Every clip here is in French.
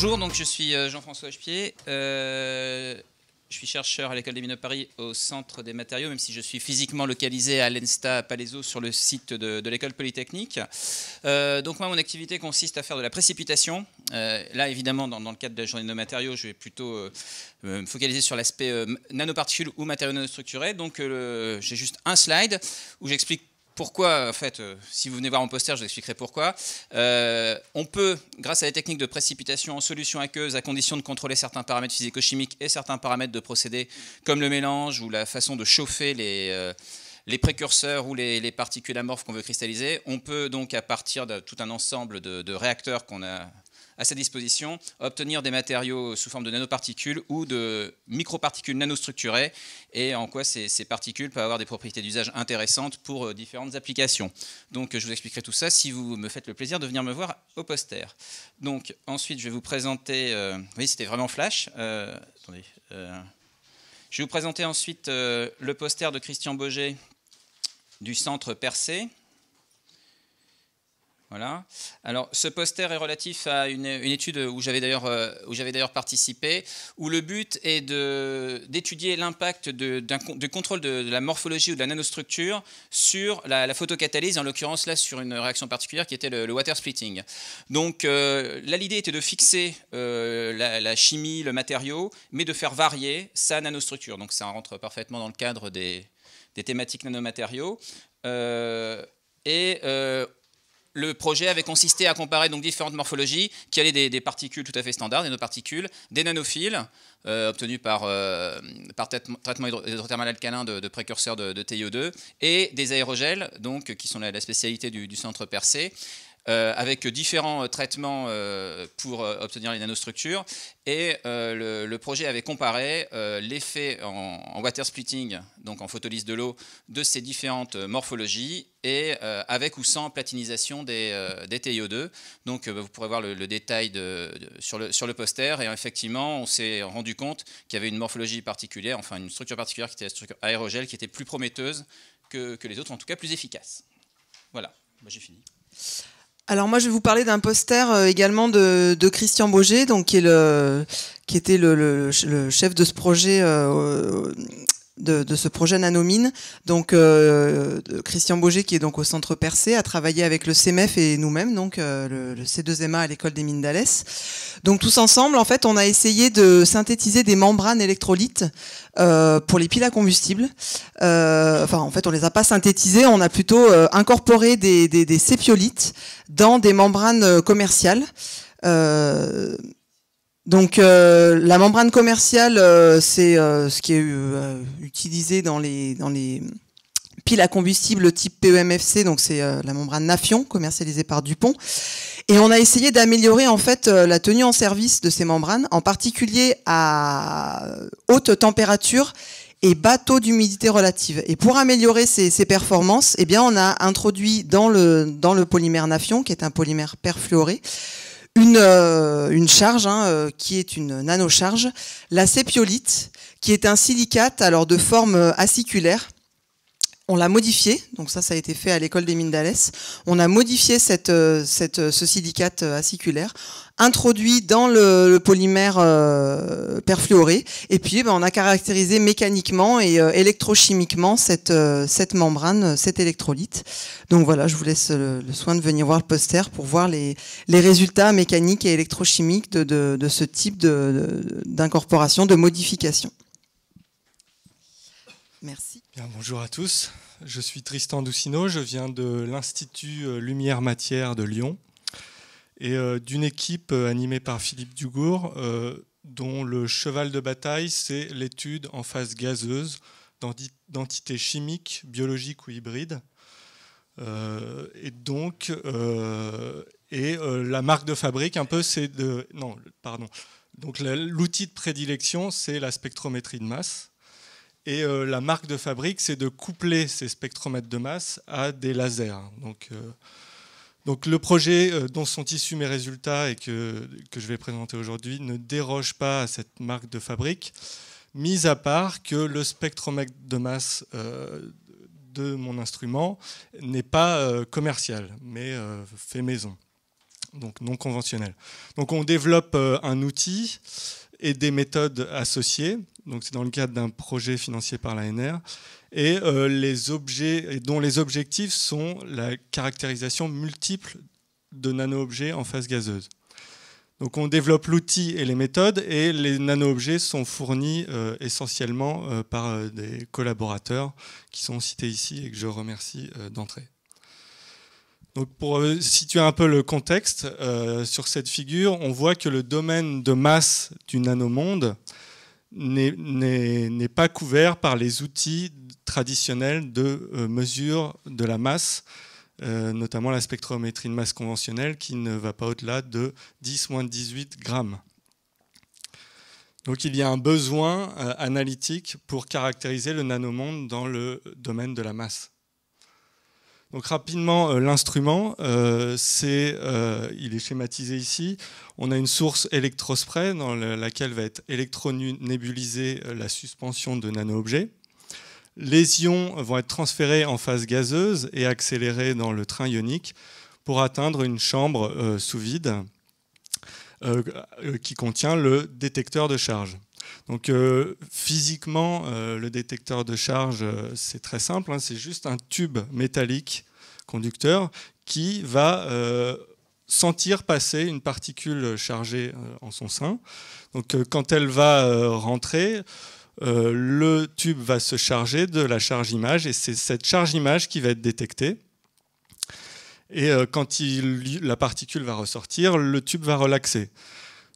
Bonjour, donc je suis euh, Jean-François Hochepied. Euh, je suis chercheur à l'École des mines de Paris au Centre des matériaux, même si je suis physiquement localisé à l'ENSTA Palaiso sur le site de, l'École polytechnique. Euh, donc moi, mon activité consiste à faire de la précipitation. là, évidemment, dans, dans, le cadre de la journée de matériaux, je vais plutôt me focaliser sur l'aspect nanoparticules ou matériaux nanostructurés. Donc j'ai juste un slide où j'explique pourquoi, en fait, euh, si vous venez voir mon poster, je vous expliquerai pourquoi. Euh, on peut, grâce à des techniques de précipitation en solution aqueuse, à condition de contrôler certains paramètres physico-chimiques et certains paramètres de procédé, comme le mélange ou la façon de chauffer les, euh, les précurseurs ou les, particules amorphes qu'on veut cristalliser, on peut donc, à partir de tout un ensemble de réacteurs qu'on a à sa disposition, obtenir des matériaux sous forme de nanoparticules ou de microparticules nanostructurées, et en quoi ces, particules peuvent avoir des propriétés d'usage intéressantes pour euh, différentes applications. Donc je vous expliquerai tout ça si vous me faites le plaisir de venir me voir au poster. Donc ensuite, je vais vous présenter... Euh, oui, c'était vraiment flash. Euh, je vais vous présenter ensuite le poster de Christian Boget du centre Percé, voilà. Alors, ce poster est relatif à une, étude où j'avais d'ailleurs euh, d'ailleurs participé, où le but est d'étudier l'impact de, du contrôle de, la morphologie ou de la nanostructure sur la, photocatalyse, en l'occurrence là sur une réaction particulière qui était le, water splitting. Donc, euh, là, l'idée était de fixer euh, la, chimie, le matériau, mais de faire varier sa nanostructure. Donc, ça rentre parfaitement dans le cadre des, des thématiques nanomatériaux. et euh, le projet avait consisté à comparer donc différentes morphologies qui allaient des, particules tout à fait standards, des nanoparticules, des nanophiles euh, obtenus par, euh, traitement hydrothermal alcalin de, précurseurs de, TiO2 et des aérogels, donc qui sont la, spécialité du, du centre Percé. Euh, avec différents euh, traitements euh, pour obtenir les nanostructures. Et le, projet avait comparé l'effet en, water splitting, donc en photolyse de l'eau, de ces différentes morphologies et avec ou sans platinisation des, TiO2. Donc bah, vous pourrez voir le, détail de, sur, le, sur le poster. Et effectivement, on s'est rendu compte qu'il y avait une morphologie particulière, enfin une structure particulière qui était la structure aérogel, qui était plus prometteuse que, les autres, en tout cas plus efficace. Voilà, moi j'ai fini. Alors moi je vais vous parler d'un poster euh, également de, de Christian Boger, donc qui est le qui était le, chef de ce projet euh, de, ce projet Nanomine. Donc euh, Christian Boger, qui est donc au Centre Percé, a travaillé avec le CMEF et nous-mêmes, donc euh, le, C2MA à l'école des mines d'Alès. Donc tous ensemble, en fait, on a essayé de synthétiser des membranes électrolytes euh, pour les piles à combustible. enfin, en fait, on les a pas synthétisées, on a plutôt incorporé des, des, dans des membranes commerciales. Donc euh, la membrane commerciale, euh, c'est euh, ce qui est utilisé dans les, dans les piles à combustible type PEMFC, donc c'est la membrane Nafion commercialisée par Dupont. Et on a essayé d'améliorer en fait la tenue en service de ces membranes, en particulier à haute température et bas taux d'humidité relative. Et pour améliorer ces, performances, eh bien on a introduit dans le, dans le polymère Nafion, qui est un polymère perfluoré, une, euh, une charge hein, euh, qui est une nanocharge, la sépiolite, qui est un silicate alors de forme euh, aciculaire. On l'a modifié, donc ça, ça a été fait à l'école des mines d'Alès. On a modifié cette, cette, ce silicate aciculaire introduit dans le, polymère euh, perfluoré. Et puis, ben, on a caractérisé mécaniquement et euh, électrochimiquement cette, euh, cette membrane, cet électrolyte. Donc voilà, je vous laisse le, soin de venir voir le poster pour voir les, résultats mécaniques et électrochimiques de, ce type d'incorporation, de, modification. Merci. bonjour à tous. Je suis Tristan Doucineau, je viens de l'Institut Lumière Matière de Lyon et euh, d'une équipe euh, animée par Philippe Dugour, euh, dont le cheval de bataille, c'est l'étude en phase gazeuse d'entités chimiques, biologiques ou hybrides. et donc, et la marque de fabrique, un peu, c'est de. Non, pardon. Donc, l'outil de prédilection, c'est la spectrométrie de masse. Et la marque de fabrique, c'est de coupler ces spectromètres de masse à des lasers. Donc, donc le projet euh, dont sont issus mes résultats et que, je vais présenter aujourd'hui ne déroge pas à cette marque de fabrique, mis à part que le spectromètre de masse euh, de mon instrument n'est pas euh, commercial, mais fait maison, donc non conventionnel. Donc on développe un outil et des méthodes associées, c'est dans le cadre d'un projet financé par l'ANR, et euh, les objets dont les objectifs sont la caractérisation multiple de nano-objets en phase gazeuse. Donc on développe l'outil et les méthodes et les nano-objets sont fournis euh, essentiellement euh, par des collaborateurs qui sont cités ici et que je remercie d'entrer Donc pour situer un peu le contexte sur cette figure, on voit que le domaine de masse du nanomonde n'est pas couvert par les outils traditionnelle de euh, mesure de la masse, euh, notamment la spectrométrie de masse conventionnelle qui ne va pas au-delà de 10-18 grammes. Donc il y a un besoin euh, analytique pour caractériser le nanomonde dans le domaine de la masse. Donc rapidement, l'instrument, c'est, il est schématisé ici. On a une source électrospray dans laquelle va être électronébulisée la suspension de nano-objets les ions vont être transférés en phase gazeuse et accélérés dans le train ionique pour atteindre une chambre euh, sous vide euh, euh, qui contient le détecteur de charge. Donc physiquement, le détecteur de charge, c'est très simple, hein, c'est juste un tube métallique conducteur qui va sentir passer une particule chargée en son sein. Donc quand elle va rentrer, euh, le tube va se charger de la charge image et c'est cette charge image qui va être détectée. Et euh, quand la particule va ressortir, le tube va relaxer.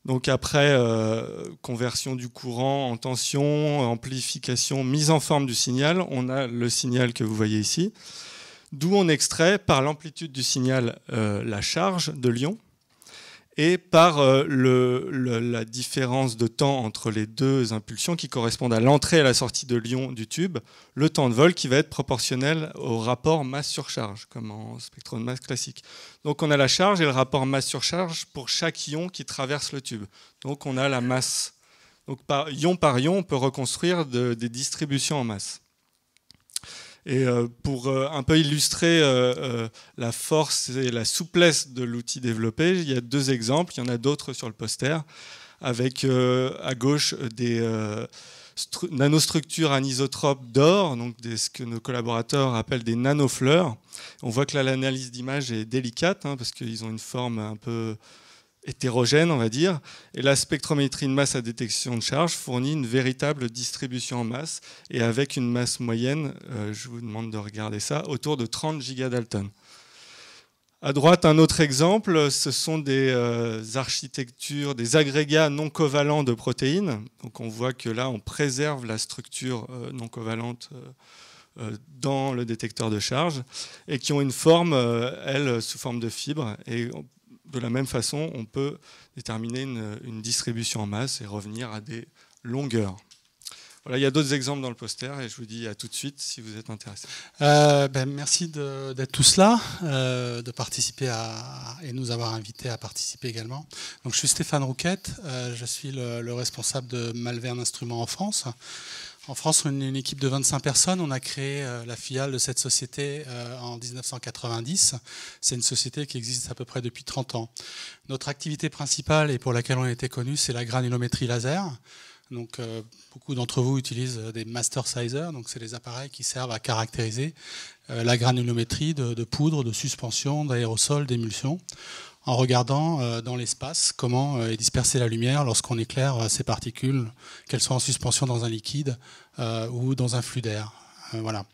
Donc après euh, conversion du courant en tension, amplification, mise en forme du signal, on a le signal que vous voyez ici, d'où on extrait par l'amplitude du signal la charge de l'ion et par euh, la différence de temps entre les deux impulsions qui correspondent à l'entrée et à la sortie de l'ion du tube, le temps de vol qui va être proportionnel au rapport masse-surcharge, comme en spectre de masse classique. Donc on a la charge et le rapport masse-surcharge pour chaque ion qui traverse le tube. Donc on a la masse. Donc par, ion par ion, on peut reconstruire des distributions en masse. Et euh, pour euh, un peu illustrer euh, la force et la souplesse de l'outil développé, il y a deux exemples, il y en a d'autres sur le poster, avec à gauche des nanostructures anisotropes d'or, donc ce que nos collaborateurs appellent des nanofleurs. On voit que l'analyse d'image est délicate, hein, parce qu'ils ont une forme un peu hétérogène, on va dire, et la spectrométrie de masse à détection de charge fournit une véritable distribution en masse, et avec une masse moyenne, euh, je vous demande de regarder ça, autour de 30 gigadaltons. À droite, un autre exemple, ce sont des euh, architectures, des agrégats non covalents de protéines. Donc on voit que là, on préserve la structure euh, non covalente dans le détecteur de charge, et qui ont une forme, elle sous forme de fibres, et de la même façon, on peut déterminer une, distribution en masse et revenir à des longueurs. Voilà, il y a d'autres exemples dans le poster et je vous dis à tout de suite si vous êtes intéressé. Euh, ben, merci d'être tous là, euh, de participer et nous avoir invités à participer également. Donc, je suis Stéphane Rouquette, euh, je suis le, responsable de Malvern Instruments en France. En France, on est une équipe de 25 personnes. On a créé euh, la filiale de cette société euh, en 1990. C'est une société qui existe à peu près depuis 30 ans. Notre activité principale et pour laquelle on a été connu, c'est la granulométrie laser. Donc, euh, beaucoup d'entre vous utilisent des master sizers, donc c'est des appareils qui servent à caractériser la granulométrie de, poudre, de suspension, d'aérosol, d'émulsion en regardant euh, dans l'espace comment euh, est dispersée la lumière lorsqu'on éclaire ces euh, particules, qu'elles soient en suspension dans un liquide ou dans un flux d'air. Voilà.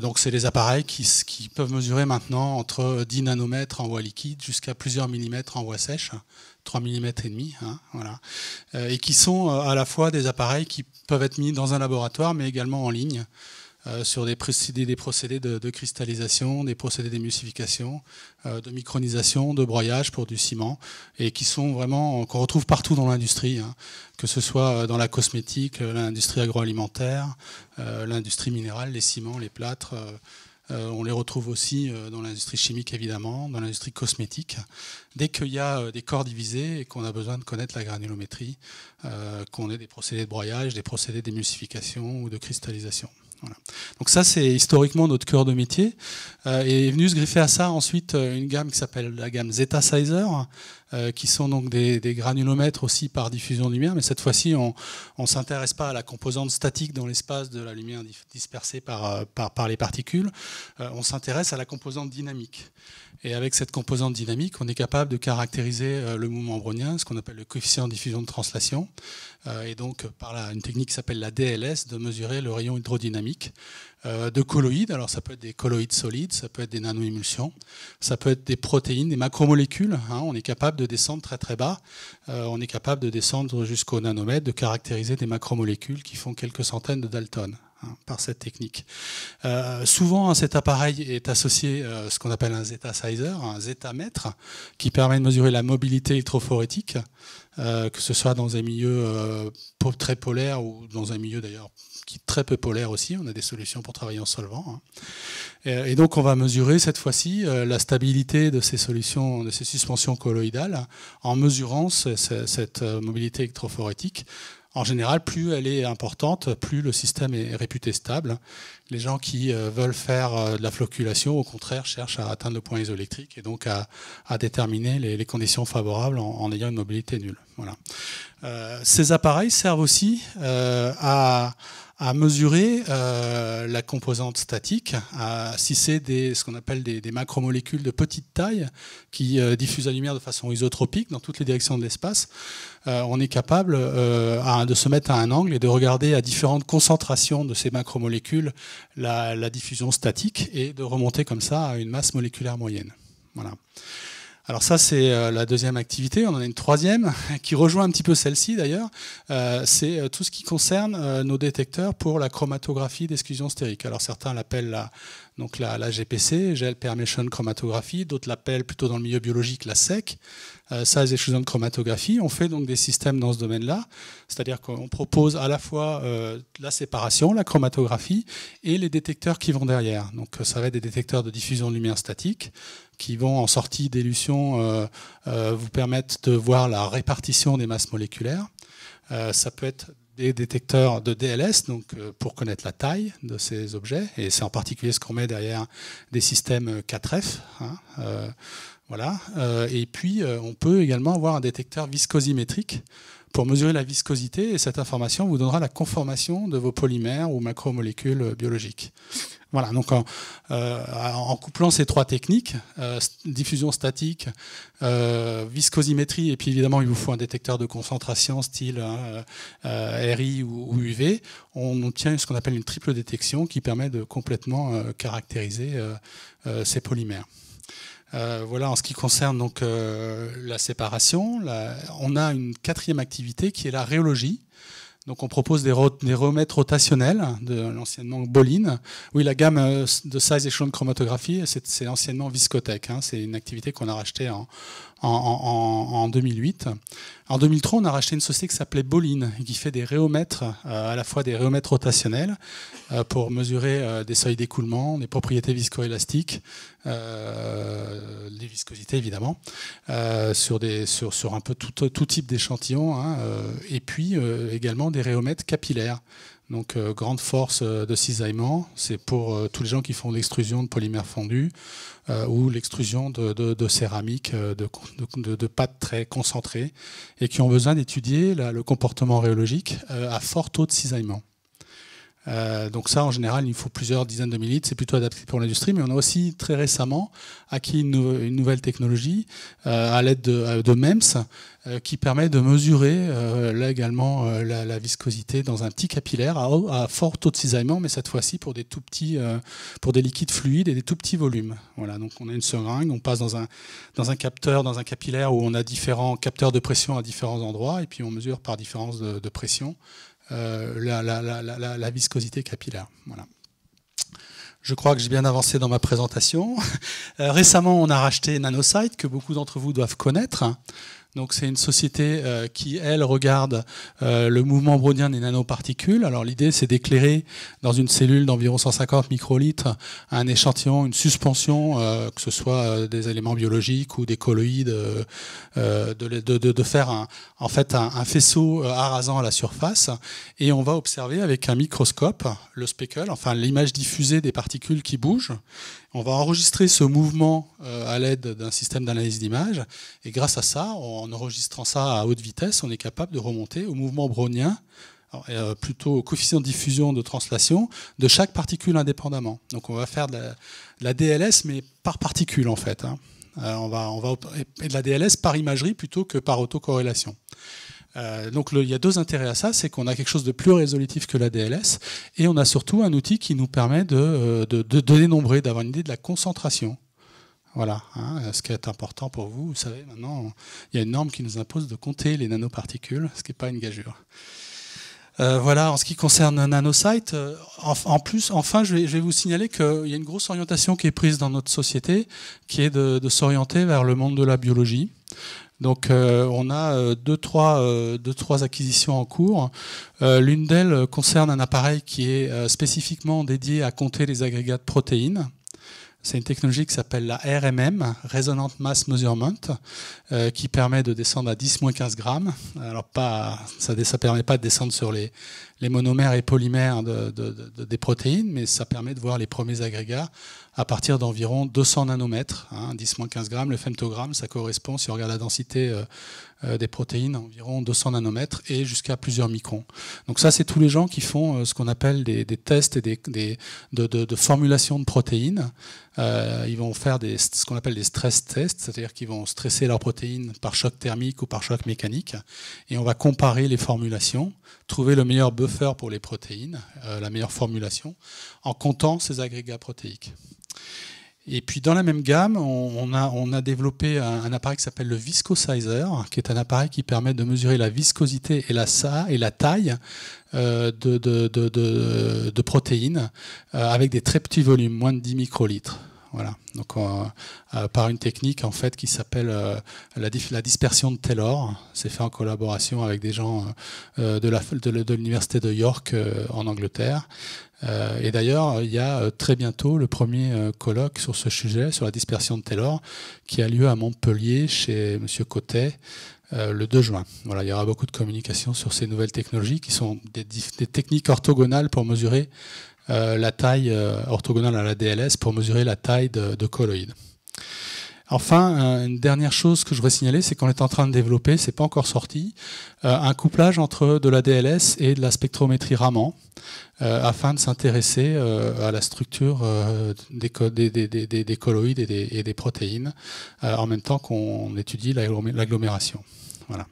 Donc c'est des appareils qui, peuvent mesurer maintenant entre 10 nanomètres en voie liquide jusqu'à plusieurs millimètres en voie sèche, 3 mm et demi, hein, voilà. Et qui sont à la fois des appareils qui peuvent être mis dans un laboratoire mais également en ligne. Euh, sur des procédés, de, cristallisation, des procédés d'émulsification, euh, de micronisation, de broyage pour du ciment, et qui sont vraiment qu'on retrouve partout dans l'industrie, hein. que ce soit euh, dans la cosmétique, l'industrie agroalimentaire, l'industrie minérale, les ciments, les plâtres. on les retrouve aussi dans l'industrie chimique, évidemment, dans l'industrie cosmétique. Dès qu'il y a des corps divisés et qu'on a besoin de connaître la granulométrie, qu'on ait des procédés de broyage, des procédés d'émulsification ou de cristallisation. Donc ça, c'est historiquement notre cœur de métier. Euh, et est venu se griffer à ça ensuite euh, une gamme qui s'appelle la gamme Zeta Sizer, euh, qui sont donc des, granulomètres aussi par diffusion de lumière, mais cette fois-ci, on ne s'intéresse pas à la composante statique dans l'espace de la lumière dispersée par, par, les particules, on s'intéresse à la composante dynamique. Et avec cette composante dynamique, on est capable de caractériser euh, le mouvement brownien, ce qu'on appelle le coefficient de diffusion de translation, euh, et donc par une technique qui s'appelle la DLS, de mesurer le rayon hydrodynamique euh, de colloïdes. Alors ça peut être des colloïdes solides, ça peut être des nanoémulsions, ça peut être des protéines, des macromolécules. Hein. on est capable de descendre très très bas. on est capable de descendre jusqu'au nanomètre, de caractériser des macromolécules qui font quelques centaines de Dalton. Hein, par cette technique. Euh, souvent, hein, cet appareil est associé à euh, ce qu'on appelle un zeta sizer, un zeta mètre, qui permet de mesurer la mobilité électrophorétique, euh, que ce soit dans un milieu très polaire ou dans un milieu d'ailleurs qui est très peu polaire aussi. On a des solutions pour travailler en solvant. Hein. Et, donc, on va mesurer cette fois-ci la stabilité de ces solutions, de ces suspensions colloïdales, en mesurant cette mobilité électrophorétique en général, plus elle est importante, plus le système est réputé stable. Les gens qui euh, veulent faire euh, de la flocculation, au contraire, cherchent à atteindre le point isoélectrique et donc à, déterminer les, conditions favorables en, ayant une mobilité nulle. Voilà. Euh, ces appareils servent aussi à à mesurer euh, la composante statique, à, si c'est ce qu'on appelle des, des, macromolécules de petite taille qui euh, diffusent la lumière de façon isotropique dans toutes les directions de l'espace, euh, on est capable de se mettre à un angle et de regarder à différentes concentrations de ces macromolécules la, la diffusion statique et de remonter comme ça à une masse moléculaire moyenne. Voilà. Alors ça, c'est euh, la deuxième activité. On en a une troisième qui rejoint un petit peu celle-ci d'ailleurs. Euh, c'est euh, tout ce qui concerne nos détecteurs pour la chromatographie d'exclusion stérique. Alors certains l'appellent la donc la, la GPC, Gel Permission Chromatographie, d'autres l'appellent plutôt dans le milieu biologique la SEC, euh, Size Exclusion chromatographie. On fait donc des systèmes dans ce domaine-là, c'est-à-dire qu'on propose à la fois euh, la séparation, la chromatographie et les détecteurs qui vont derrière. Donc euh, ça va être des détecteurs de diffusion de lumière statique qui vont en sortie d'élution euh, vous permettre de voir la répartition des masses moléculaires. ça peut être des détecteurs de DLS, donc euh, pour connaître la taille de ces objets, et c'est en particulier ce qu'on met derrière des systèmes 4F. Euh, hein, euh, voilà. et puis, on peut également avoir un détecteur viscosimétrique pour mesurer la viscosité, et cette information vous donnera la conformation de vos polymères ou macromolécules biologiques. Voilà, donc euh, en, couplant ces trois techniques, euh, diffusion statique, euh, viscosimétrie, et puis évidemment il vous faut un détecteur de concentration style hein, RI ou, UV, on obtient ce qu'on appelle une triple détection qui permet de complètement caractériser ces polymères. voilà en ce qui concerne donc la séparation. on a une quatrième activité qui est la rhéologie. Donc on propose des, remèdes rotationnels de l'anciennement Boline. Oui, la gamme euh, de size et de chromatographie, c'est anciennement Viscotech. Hein. c'est une activité qu'on a rachetée en, en, 2008. En 2003, on a racheté une société qui s'appelait Bolin, qui fait des réomètres, euh, à la fois des réomètres rotationnels euh, pour mesurer euh, des seuils d'écoulement, des propriétés viscoélastiques, les viscosités évidemment, sur, un peu tout, type d'échantillons, hein, et puis également des réomètres capillaires. Donc, euh, grande force euh, de cisaillement, c'est pour euh, tous les gens qui font l'extrusion de polymères fondus ou l'extrusion de, céramiques de, céramique, de, de, pâtes très concentrées, et qui ont besoin d'étudier le comportement rhéologique à fort taux de cisaillement. Euh, donc ça, en général, il faut plusieurs dizaines de millilitres. C'est plutôt adapté pour l'industrie. Mais on a aussi très récemment acquis une, nouvelle technologie euh, à l'aide de, euh, MEMS qui permet de mesurer là également la, viscosité dans un petit capillaire à, à fort taux de cisaillement, mais cette fois-ci pour des tout petits, pour des liquides fluides et des tout petits volumes. Voilà. Donc on a une seringue, on passe dans un dans un capteur, dans un capillaire où on a différents capteurs de pression à différents endroits et puis on mesure par différence de, de pression euh, la, viscosité capillaire. Voilà. Je crois que j'ai bien avancé dans ma présentation. Euh, récemment, on a racheté Nanosite, que beaucoup d'entre vous doivent connaître. Donc c'est une société euh, qui, elle, regarde euh, le mouvement brownien des nanoparticules. Alors l'idée, c'est d'éclairer dans une cellule d'environ 150 microlitres un échantillon, une suspension, euh, que ce soit des éléments biologiques ou des colloïdes, de, faire un, en fait un, faisceau arrasant à la surface. Et on va observer avec un microscope le speckle, enfin l'image diffusée des particules qui bougent. On va enregistrer ce mouvement euh, à l'aide d'un système d'analyse d'image. Et grâce à ça, en enregistrant ça à haute vitesse, on est capable de remonter au mouvement brownien, euh, plutôt au coefficient de diffusion de translation, de chaque particule indépendamment. Donc on va faire de la, DLS, mais par particule en fait. Hein. Euh, on va, et de la DLS par imagerie plutôt que par autocorrelation. Euh, donc il y a deux intérêts à ça, c'est qu'on a quelque chose de plus résolutif que la DLS, et on a surtout un outil qui nous permet de, euh, dénombrer, d'avoir une idée de la concentration. Voilà, hein, euh, ce qui est important pour vous, vous savez, maintenant, il y a une norme qui nous impose de compter les nanoparticules, ce qui n'est pas une gageure. voilà, en ce qui concerne NanoSite, en, plus, enfin, je vais, vous signaler qu'il y a une grosse orientation qui est prise dans notre société, qui est de s'orienter vers le monde de la biologie. Donc euh, on a euh, deux trois, euh, trois acquisitions en cours. L'une d'elles concerne un appareil qui est spécifiquement dédié à compter les agrégats de protéines. C'est une technologie qui s'appelle la RMM, Resonant Mass Measurement, qui permet de descendre à 10-15 grammes. Alors pas, ça ne permet pas de descendre sur les, les monomères et polymères des protéines, mais ça permet de voir les premiers agrégats à partir d'environ 200 nanomètres, 10-15 hein, grammes, le femtogramme, ça correspond, si on regarde la densité euh, euh, des protéines, environ 200 nanomètres et jusqu'à plusieurs microns. Donc ça, c'est tous les gens qui font euh, ce qu'on appelle des, tests et des, des de, de, de, formulation de protéines. ils vont faire des, ce qu'on appelle des stress tests, c'est-à-dire qu'ils vont stresser leurs protéines par choc thermique ou par choc mécanique, et on va comparer les formulations, trouver le meilleur buffer pour les protéines, la meilleure formulation, en comptant ces agrégats protéiques. Et puis dans la même gamme, on, a, développé un, appareil qui s'appelle le Viscosizer, qui est un appareil qui permet de mesurer la viscosité et la, et la taille euh, de, protéines euh, avec des très petits volumes, moins de 10 microlitres. Voilà. Donc, euh, euh, par une technique en fait qui s'appelle euh, la, la, dispersion de Taylor. C'est fait en collaboration avec des gens de l'université de, de, York en Angleterre. et d'ailleurs, il y a très bientôt le premier colloque sur ce sujet, sur la dispersion de Taylor, qui a lieu à Montpellier chez M. Cotet. le 2 juin. Voilà, il y aura beaucoup de communication sur ces nouvelles technologies qui sont des techniques orthogonales pour mesurer euh, la taille euh, orthogonale à la DLS pour mesurer la taille de, colloïdes. Enfin, euh, une dernière chose que je voudrais signaler, c'est qu'on est en train de développer, c'est pas encore sorti, un couplage entre de la DLS et de la spectrométrie Raman, afin de s'intéresser à la structure des, colloïdes et des, protéines, en même temps qu'on étudie l'agglomération. Voilà.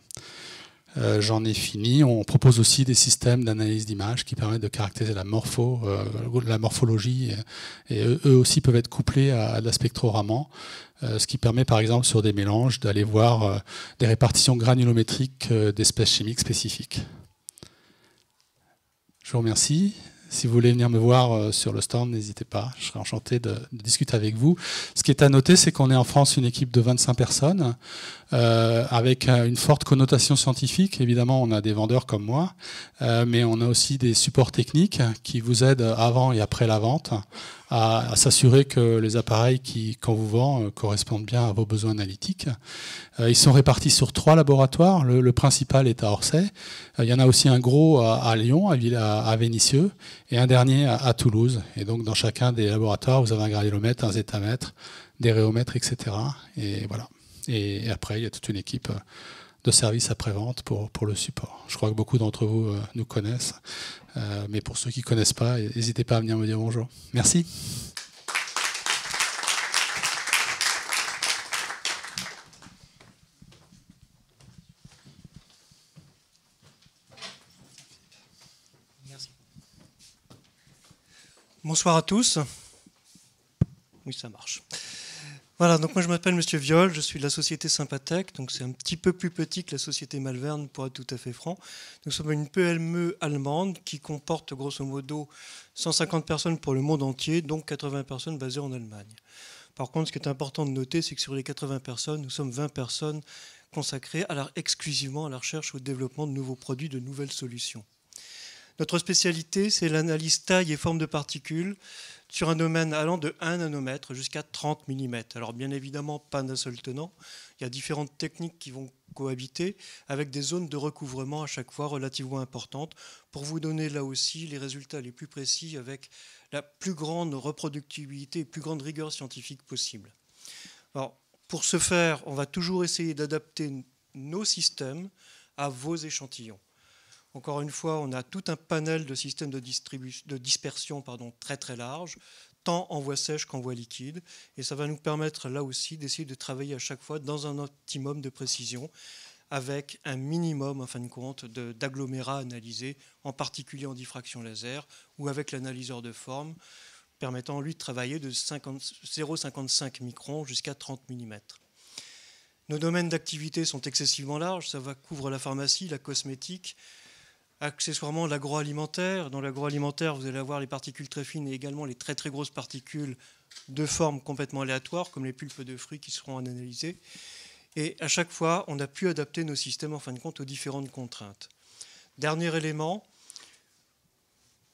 Euh, j'en ai fini. On propose aussi des systèmes d'analyse d'image qui permettent de caractériser la, morpho, euh, la morphologie et, eux aussi peuvent être couplés à, la spectroraman, euh, ce qui permet par exemple sur des mélanges d'aller voir des répartitions granulométriques d'espèces chimiques spécifiques. Je vous remercie si vous voulez venir me voir euh, sur le stand, n'hésitez pas, je serai enchanté de, discuter avec vous. Ce qui est à noter, c'est qu'on est en France une équipe de 25 personnes, euh, avec euh, une forte connotation scientifique. Évidemment, on a des vendeurs comme moi, mais on a aussi des supports techniques qui vous aident avant et après la vente à, s'assurer que les appareils qui, quand vous vend euh, correspondent bien à vos besoins analytiques. Euh, ils sont répartis sur trois laboratoires. Le, principal est à Orsay. Euh, il y en a aussi un gros à, Lyon, à, à, Vénissieux, et un dernier à, Toulouse. Et donc dans chacun des laboratoires, vous avez un gradiomètre, un zétamètre, des rhéomètres, etc. Et voilà. Et, après, il y a toute une équipe de services après-vente pour, pour le support. Je crois que beaucoup d'entre vous nous connaissent. Euh, mais pour ceux qui ne connaissent pas, n'hésitez pas à venir me dire bonjour. Merci. Bonsoir à tous. Oui, ça marche. Voilà, donc moi je m'appelle Monsieur Viol, je suis de la société Sympathèque, donc c'est un petit peu plus petit que la société Malvern pour être tout à fait franc. Nous sommes une PME allemande qui comporte grosso modo 150 personnes pour le monde entier, donc 80 personnes basées en Allemagne. Par contre, ce qui est important de noter, c'est que sur les 80 personnes, nous sommes 20 personnes consacrées exclusivement à la recherche ou au développement de nouveaux produits, de nouvelles solutions. Notre spécialité, c'est l'analyse taille et forme de particules sur un domaine allant de 1 nanomètre jusqu'à 30 mm. Alors bien évidemment, pas d'un seul tenant. Il y a différentes techniques qui vont cohabiter avec des zones de recouvrement à chaque fois relativement importantes pour vous donner là aussi les résultats les plus précis avec la plus grande reproductibilité et plus grande rigueur scientifique possible. Alors, pour ce faire, on va toujours essayer d'adapter nos systèmes à vos échantillons. Encore une fois, on a tout un panel de systèmes de, dispersion pardon, très très large, tant en voie sèche qu'en voie liquide. Et ça va nous permettre là aussi d'essayer de travailler à chaque fois dans un optimum de précision avec un minimum, en fin de compte, d'agglomérats analysés, en particulier en diffraction laser ou avec l'analyseur de forme, permettant lui de travailler de 0,55 microns jusqu'à 30 mm. Nos domaines d'activité sont excessivement larges, ça va couvrir la pharmacie, la cosmétique, accessoirement l'agroalimentaire. Dans l'agroalimentaire, vous allez avoir les particules très fines et également les très très grosses particules de forme complètement aléatoire, comme les pulpes de fruits qui seront analysées. Et à chaque fois, on a pu adapter nos systèmes, en fin de compte, aux différentes contraintes. Dernier élément,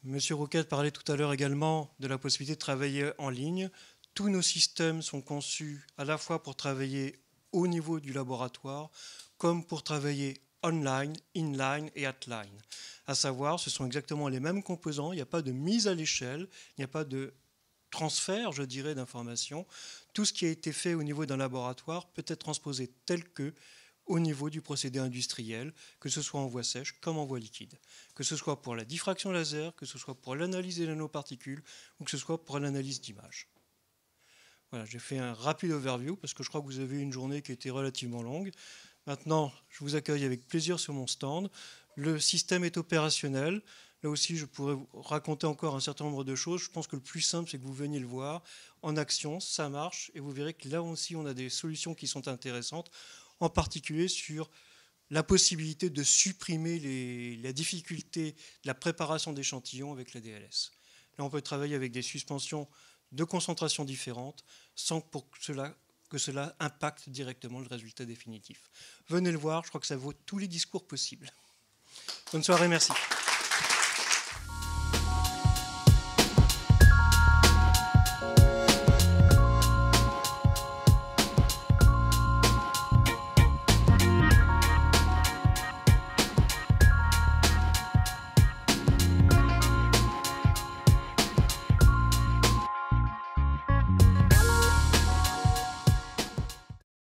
M. Roquette parlait tout à l'heure également de la possibilité de travailler en ligne. Tous nos systèmes sont conçus à la fois pour travailler au niveau du laboratoire, comme pour travailler online, inline et atline. À savoir, ce sont exactement les mêmes composants, il n'y a pas de mise à l'échelle, il n'y a pas de transfert, je dirais, d'informations. Tout ce qui a été fait au niveau d'un laboratoire peut être transposé tel que au niveau du procédé industriel, que ce soit en voie sèche comme en voie liquide, que ce soit pour la diffraction laser, que ce soit pour l'analyse des nanoparticules ou que ce soit pour l'analyse d'images. Voilà, j'ai fait un rapide overview parce que je crois que vous avez eu une journée qui était relativement longue. Maintenant, je vous accueille avec plaisir sur mon stand. Le système est opérationnel. Là aussi, je pourrais vous raconter encore un certain nombre de choses. Je pense que le plus simple, c'est que vous veniez le voir en action. Ça marche et vous verrez que là aussi, on a des solutions qui sont intéressantes, en particulier sur la possibilité de supprimer les, la difficulté de la préparation d'échantillons avec la DLS. Là, on peut travailler avec des suspensions de concentration différentes sans pour que cela que cela impacte directement le résultat définitif. Venez le voir, je crois que ça vaut tous les discours possibles. Bonne soirée, merci.